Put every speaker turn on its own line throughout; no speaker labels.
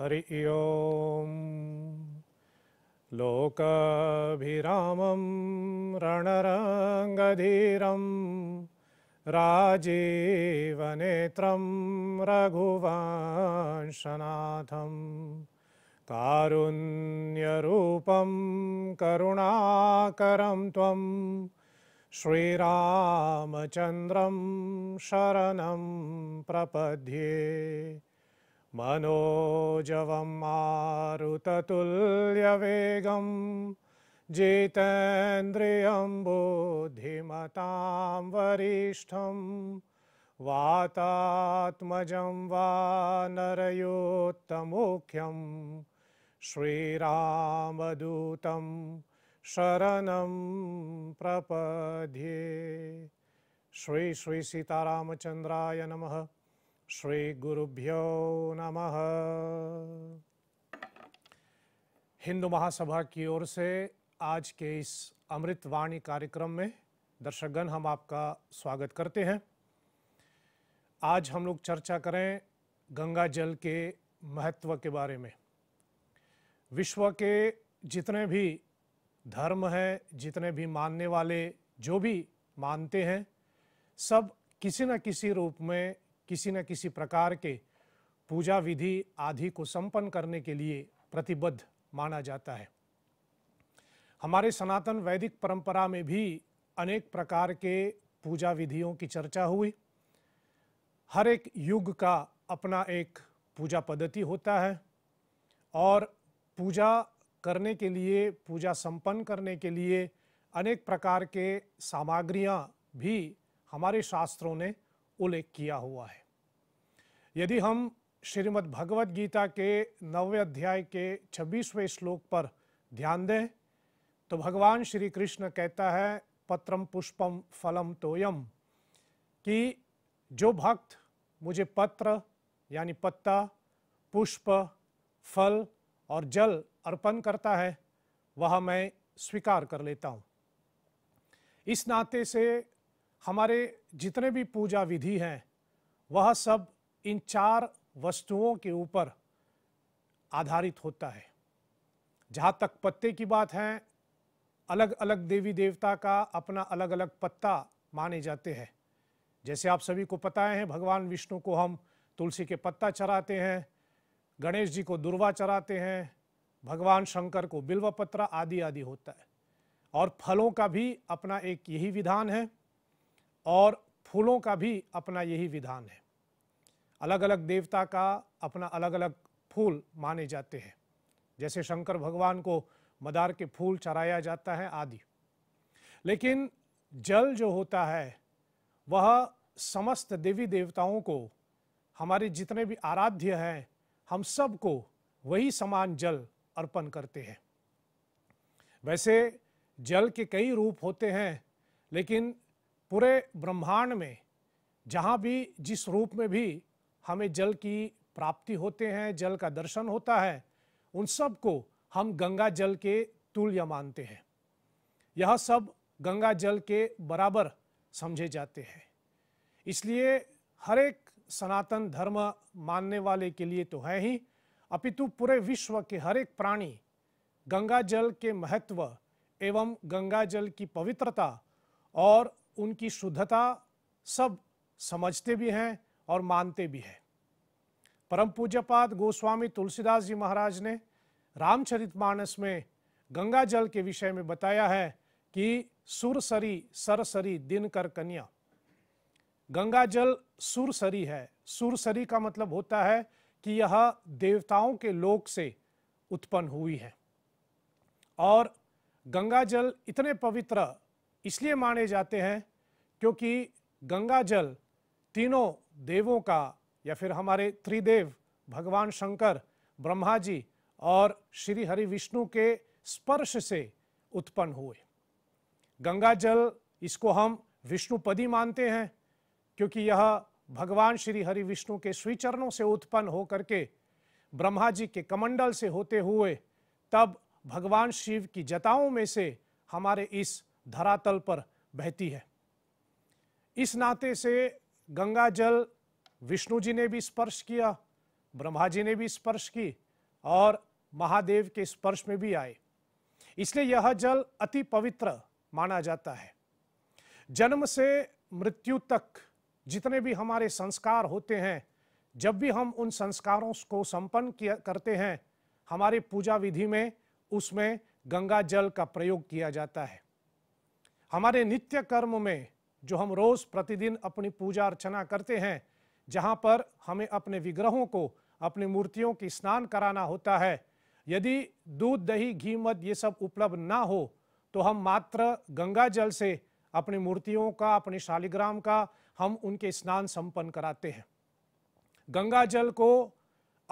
हरि ओम लोकाभिरामं रणरङ्गधीरं राजीवनेत्रं रघुवंशनाथं कारुण्यरूपं करुणाकरं त्वं श्रीरामचन्द्रं शरणं प्रपद्ये मनोजव मारुततुल्यवेगं जितेन्द्रियं बुद्धिमता वरिष्ठ वातात्मज वा नरयोत्तमुख्यं श्रीरामदूतं शरणं प्रपद्ये श्री श्री सीतारामचन्द्राय नमः श्री गुरुभ्यो नमः हिंदू महासभा की ओर से आज के इस अमृतवाणी कार्यक्रम में दर्शकगण हम आपका स्वागत करते हैं आज हम लोग चर्चा करें गंगा जल के महत्व के बारे में विश्व के जितने भी धर्म हैं जितने भी मानने वाले जो भी मानते हैं सब किसी न किसी रूप में किसी न किसी प्रकार के पूजा विधि आदि को संपन्न करने के लिए प्रतिबद्ध माना जाता है हमारे सनातन वैदिक परंपरा में भी अनेक प्रकार के पूजा विधियों की चर्चा हुई हर एक युग का अपना एक पूजा पद्धति होता है और पूजा करने के लिए पूजा संपन्न करने के लिए अनेक प्रकार के सामग्रियाँ भी हमारे शास्त्रों ने उल्लेख किया हुआ है यदि हम श्रीमद् भगवद गीता के नवे अध्याय के छब्बीसवें श्लोक पर ध्यान दें तो भगवान श्री कृष्ण कहता है पत्रम पुष्पम फलम तोयम कि जो भक्त मुझे पत्र यानी पत्ता पुष्प फल और जल अर्पण करता है वह मैं स्वीकार कर लेता हूँ इस नाते से हमारे जितने भी पूजा विधि हैं वह सब इन चार वस्तुओं के ऊपर आधारित होता है जहाँ तक पत्ते की बात है अलग अलग देवी देवता का अपना अलग अलग पत्ता माने जाते हैं जैसे आप सभी को पता है भगवान विष्णु को हम तुलसी के पत्ता चराते हैं गणेश जी को दुर्वा चराते हैं भगवान शंकर को बिल्वपत्रा आदि आदि होता है और फलों का भी अपना एक यही विधान है और फूलों का भी अपना यही विधान है अलग अलग देवता का अपना अलग अलग फूल माने जाते हैं जैसे शंकर भगवान को मदार के फूल चराया जाता है आदि लेकिन जल जो होता है वह समस्त देवी देवताओं को हमारे जितने भी आराध्य हैं हम सब को वही समान जल अर्पण करते हैं वैसे जल के कई रूप होते हैं लेकिन पूरे ब्रह्मांड में जहाँ भी जिस रूप में भी हमें जल की प्राप्ति होते हैं जल का दर्शन होता है उन सब को हम गंगा जल के तुल्य मानते हैं यह सब गंगा जल के बराबर समझे जाते हैं इसलिए हर एक सनातन धर्म मानने वाले के लिए तो है ही अपितु पूरे विश्व के हर एक प्राणी गंगा जल के महत्व एवं गंगा जल की पवित्रता और उनकी शुद्धता सब समझते भी हैं और मानते भी हैं परम पूज्यपाद गोस्वामी तुलसीदास जी महाराज ने रामचरितमानस में गंगा जल के विषय में बताया है कि सुरसरी सरसरी दिन कर कन्या गंगा जल सुरसरी है सुरसरी का मतलब होता है कि यह देवताओं के लोक से उत्पन्न हुई है और गंगा जल इतने पवित्र इसलिए माने जाते हैं क्योंकि गंगा जल तीनों देवों का या फिर हमारे त्रिदेव भगवान शंकर ब्रह्मा जी और श्री हरि विष्णु के स्पर्श से उत्पन्न हुए गंगा जल इसको हम विष्णुपदी मानते हैं क्योंकि यह भगवान श्री हरि विष्णु के स्वीचरणों से उत्पन्न हो करके ब्रह्मा जी के कमंडल से होते हुए तब भगवान शिव की जताओं में से हमारे इस धरातल पर बहती है इस नाते से गंगा जल विष्णु जी ने भी स्पर्श किया ब्रह्मा जी ने भी स्पर्श की और महादेव के स्पर्श में भी आए इसलिए यह जल अति पवित्र माना जाता है जन्म से मृत्यु तक जितने भी हमारे संस्कार होते हैं जब भी हम उन संस्कारों को संपन्न किया करते हैं हमारे पूजा विधि में उसमें गंगा जल का प्रयोग किया जाता है हमारे नित्य कर्म में जो हम रोज प्रतिदिन अपनी पूजा अर्चना करते हैं जहाँ पर हमें अपने विग्रहों को अपनी मूर्तियों की स्नान कराना होता है यदि दूध दही घी मद ये सब उपलब्ध ना हो तो हम मात्र गंगा जल से अपनी मूर्तियों का अपने शालिग्राम का हम उनके स्नान संपन्न कराते हैं गंगा जल को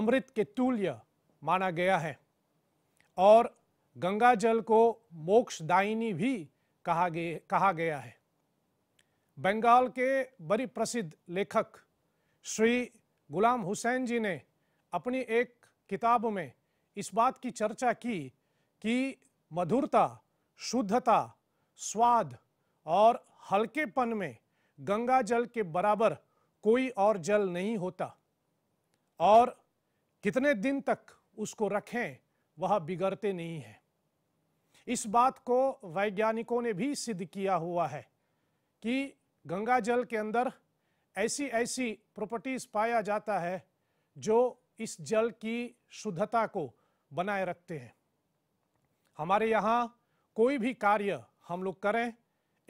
अमृत के तुल्य माना गया है और गंगा जल को मोक्षदायिनी भी कहा गया कहा गया है बंगाल के बड़ी प्रसिद्ध लेखक श्री गुलाम हुसैन जी ने अपनी एक किताब में इस बात की चर्चा की कि मधुरता शुद्धता स्वाद और हल्केपन में गंगा जल के बराबर कोई और जल नहीं होता और कितने दिन तक उसको रखें वह बिगड़ते नहीं है इस बात को वैज्ञानिकों ने भी सिद्ध किया हुआ है कि गंगा जल के अंदर ऐसी ऐसी प्रॉपर्टीज पाया जाता है जो इस जल की शुद्धता को बनाए रखते हैं हमारे यहाँ कोई भी कार्य हम लोग करें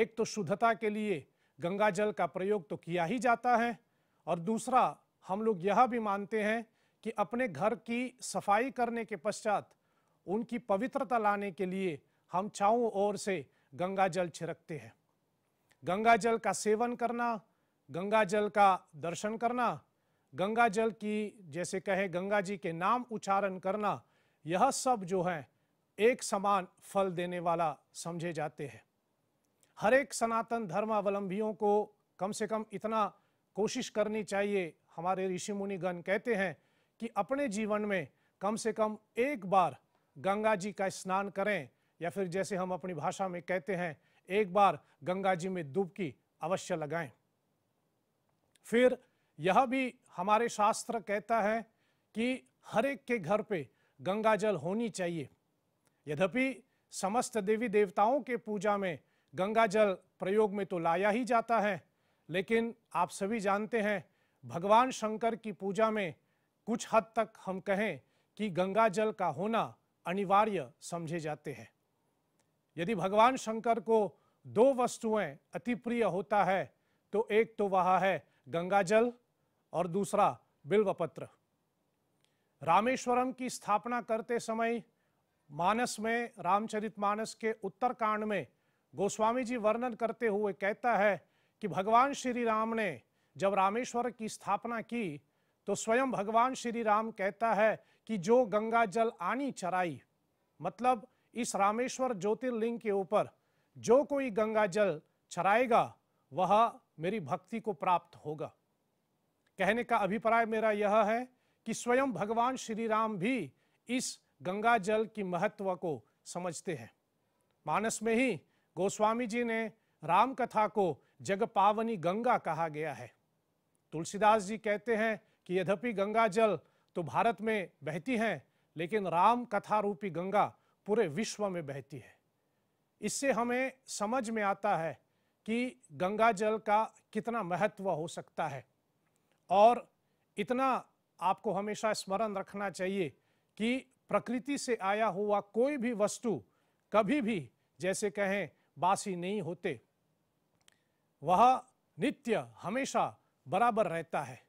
एक तो शुद्धता के लिए गंगा जल का प्रयोग तो किया ही जाता है और दूसरा हम लोग यह भी मानते हैं कि अपने घर की सफाई करने के पश्चात उनकी पवित्रता लाने के लिए हम छाओं ओर से गंगा जल छिड़कते हैं गंगा जल का सेवन करना गंगा जल का दर्शन करना गंगा जल की जैसे कहे गंगा जी के नाम उच्चारण करना यह सब जो है एक समान फल देने वाला समझे जाते हैं हर एक सनातन धर्मावलंबियों को कम से कम इतना कोशिश करनी चाहिए हमारे ऋषि मुनिगण कहते हैं कि अपने जीवन में कम से कम एक बार गंगा जी का स्नान करें या फिर जैसे हम अपनी भाषा में कहते हैं एक बार गंगा जी में डुबकी अवश्य लगाएं फिर यह भी हमारे शास्त्र कहता है कि हर एक के घर पे गंगा जल होनी चाहिए यद्यपि समस्त देवी देवताओं के पूजा में गंगा जल प्रयोग में तो लाया ही जाता है लेकिन आप सभी जानते हैं भगवान शंकर की पूजा में कुछ हद तक हम कहें कि गंगा जल का होना अनिवार्य समझे जाते हैं यदि भगवान शंकर को दो वस्तुएं अति प्रिय होता है तो एक तो वह है गंगाजल और दूसरा बिल्वपत्र रामेश्वरम की स्थापना करते समय मानस में रामचरितमानस के उत्तर कांड में गोस्वामी जी वर्णन करते हुए कहता है कि भगवान श्री राम ने जब रामेश्वर की स्थापना की तो स्वयं भगवान श्री राम कहता है कि जो गंगा जल आनी चराई मतलब इस रामेश्वर ज्योतिर्लिंग के ऊपर जो कोई गंगा जल चराएगा वह मेरी भक्ति को प्राप्त होगा कहने का अभिप्राय मेरा यह है कि स्वयं भगवान श्री राम भी इस गंगा जल की महत्व को समझते हैं मानस में ही गोस्वामी जी ने राम कथा को जग पावनी गंगा कहा गया है तुलसीदास जी कहते हैं कि यद्यपि गंगा जल तो भारत में बहती हैं लेकिन राम कथा रूपी गंगा पूरे विश्व में बहती है इससे हमें समझ में आता है कि गंगा जल का कितना महत्व हो सकता है और इतना आपको हमेशा स्मरण रखना चाहिए कि प्रकृति से आया हुआ कोई भी वस्तु कभी भी जैसे कहें बासी नहीं होते वह नित्य हमेशा बराबर रहता है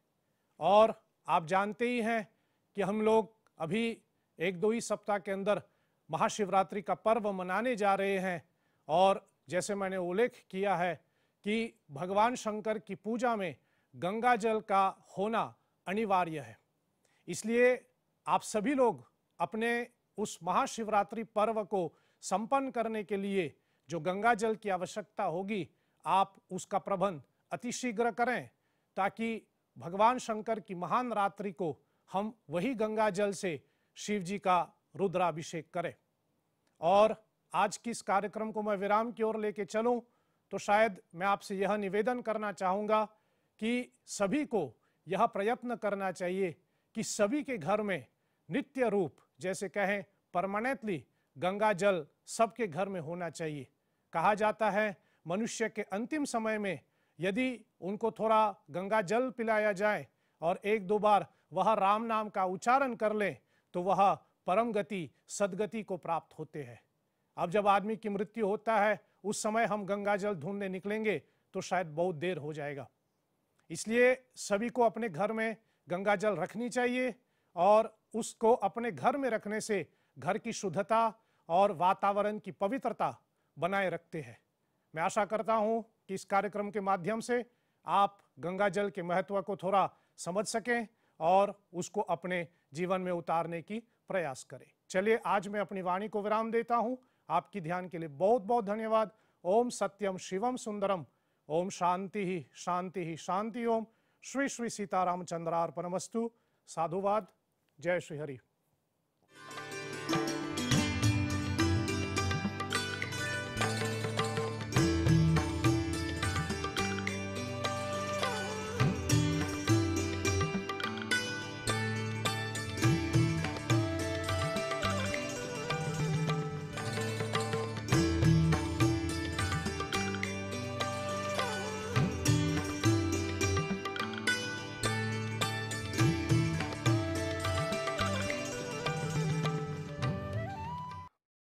और आप जानते ही हैं कि हम लोग अभी एक दो ही सप्ताह के अंदर महाशिवरात्रि का पर्व मनाने जा रहे हैं और जैसे मैंने उल्लेख किया है कि भगवान शंकर की पूजा में गंगा जल का होना अनिवार्य है इसलिए आप सभी लोग अपने उस महाशिवरात्रि पर्व को संपन्न करने के लिए जो गंगा जल की आवश्यकता होगी आप उसका प्रबंध अतिशीघ्र करें ताकि भगवान शंकर की महान रात्रि को हम वही गंगा जल से शिव जी का रुद्राभिषेक करें और आज की इस कार्यक्रम को मैं विराम की ओर लेके चलूं तो शायद मैं आपसे यह निवेदन करना चाहूँगा कि सभी को यह प्रयत्न करना चाहिए कि सभी के घर में नित्य रूप जैसे कहें परमानेंटली गंगा जल सबके घर में होना चाहिए कहा जाता है मनुष्य के अंतिम समय में यदि उनको थोड़ा गंगा जल पिलाया जाए और एक दो बार वह राम नाम का उच्चारण कर लें तो वह परम गति सदगति को प्राप्त होते हैं अब जब आदमी की मृत्यु होता है उस समय हम गंगा जल ढूंढने निकलेंगे तो शायद बहुत देर हो जाएगा इसलिए सभी को अपने घर में गंगा जल रखनी चाहिए और उसको अपने घर में रखने से घर की शुद्धता और वातावरण की पवित्रता बनाए रखते हैं मैं आशा करता हूँ कि इस कार्यक्रम के माध्यम से आप गंगा जल के महत्व को थोड़ा समझ सकें और उसको अपने जीवन में उतारने की प्रयास करें चलिए आज मैं अपनी वाणी को विराम देता हूं आपकी ध्यान के लिए बहुत बहुत धन्यवाद ओम सत्यम शिवम सुंदरम ओम शांति ही शांति ही शांति ओम श्री श्री सीतारामचंद्रार्पणमस्तु साधुवाद जय श्री हरि